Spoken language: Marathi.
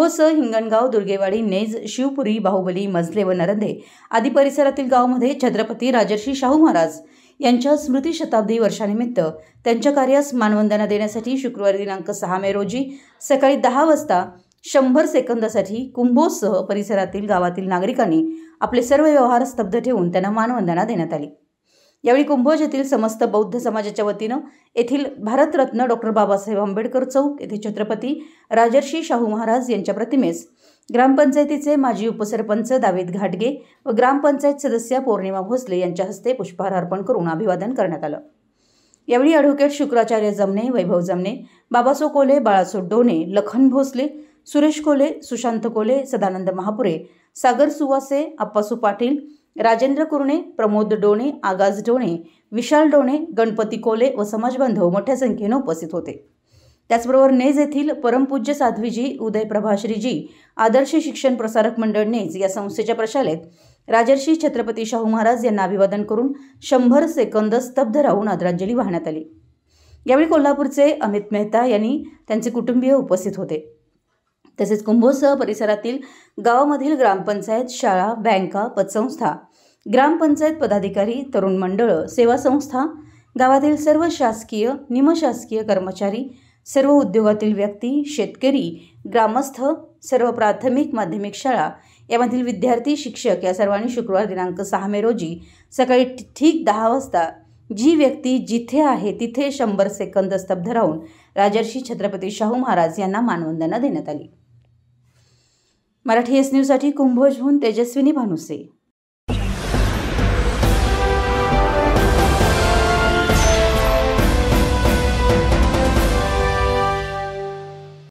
लिंबोसह हिंगणगाव दुर्गेवाडी नेज शिवपुरी बाहुबली मजले व नरंदे आदी परिसरातील गावमध्ये छत्रपती राजर्षी शाहू महाराज यांच्या स्मृती शताब्दी वर्षानिमित्त त्यांच्या कार्यास मानवंदना देण्यासाठी शुक्रवारी दिनांक सहा मे रोजी सकाळी दहा वाजता शंभर सेकंदासाठी कुंभोजसह परिसरातील गावातील नागरिकांनी आपले सर्व व्यवहार स्तब्ध ठेवून त्यांना मानवंदना देण्यात आली यावेळी कुंभोज येथील समस्त बौद्ध समाजाच्या वतीनं येथील भारतरत्न डॉक्टर बाबासाहेब आंबेडकर चौक येथे छत्रपती राजर्षी शाहू महाराज यांच्या प्रतिमेस ग्रामपंचायतीचे माजी उपसरपंच दावेद घाटगे व ग्रामपंचायत सदस्य पौर्णिमा भोसले यांच्या हस्ते पुष्पहार अर्पण करून अभिवादन करण्यात आलं यावेळी ॲडव्होकेट शुक्राचार्य जमणे वैभव जमणे बाबासो कोले बाळासो डोणे लखन भोसले सुरेश कोले सुशांत कोले सदानंद महापुरे सागर सुवासे अप्पासू पाटील राजेंद्र कुरणे प्रमोद डोणे आगाज डोणे विशाल डोणे गणपती कोले व समाजबांधव मोठ्या संख्येनं उपस्थित होते त्याचबरोबर नेज येथील परमपूज्य साध्वीजी उदय प्रभाश्रीजी आदर्श शिक्षण प्रसारक मंडळ नेज या संस्थेच्या प्रशालेत राजर्षी छत्रपती शाहू महाराज यांना अभिवादन करून शंभर सेकंद स्तब्ध राहून आदरांजली वाहण्यात आली यावेळी कोल्हापूरचे अमित मेहता यांनी त्यांचे कुटुंबीय उपस्थित होते तसेच कुंभोसह परिसरातील गावामधील ग्रामपंचायत शाळा बँका पतसंस्था ग्रामपंचायत पदाधिकारी तरुण मंडळं सेवा संस्था गावातील सर्व शासकीय निमशासकीय कर्मचारी सर्व उद्योगातील व्यक्ती शेतकरी ग्रामस्थ सर्व प्राथमिक माध्यमिक शाळा यामधील विद्यार्थी शिक्षक या सर्वांनी शुक्रवार दिनांक सहा मे रोजी सकाळी ठीक दहा वाजता जी व्यक्ती जिथे आहे तिथे शंभर सेकंद स्तब्ध राहून राजर्षी छत्रपती शाहू महाराज यांना मानवंदना देण्यात आली मराठी एस न्यूजसाठी कुंभोजहून तेजस्विनी भानुसे